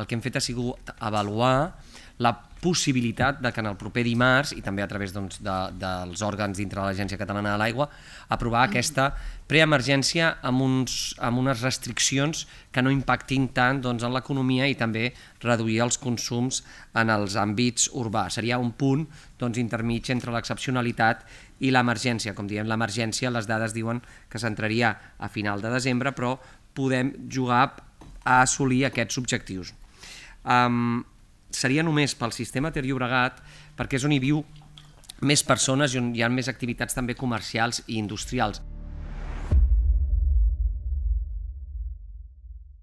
el que hem fet ha sigut avaluar la possibilitat de que en el proper dimarts, i també a través doncs, de, dels òrgans dintre de l'Agència Catalana de l'Aigua, aprovar aquesta preemergència amb, uns, amb unes restriccions que no impactin tant doncs, en l'economia i també reduir els consums en els àmbits urbans. Seria un punt doncs, intermig entre l'excepcionalitat i l'emergència. Com diem, l'emergència, les dades diuen que s'entraria a final de desembre, però podem jugar a assolir aquests objectius um, seria només pel sistema Ter Llobregat, perquè és on hi viu més persones i on hi ha més activitats també comercials i industrials.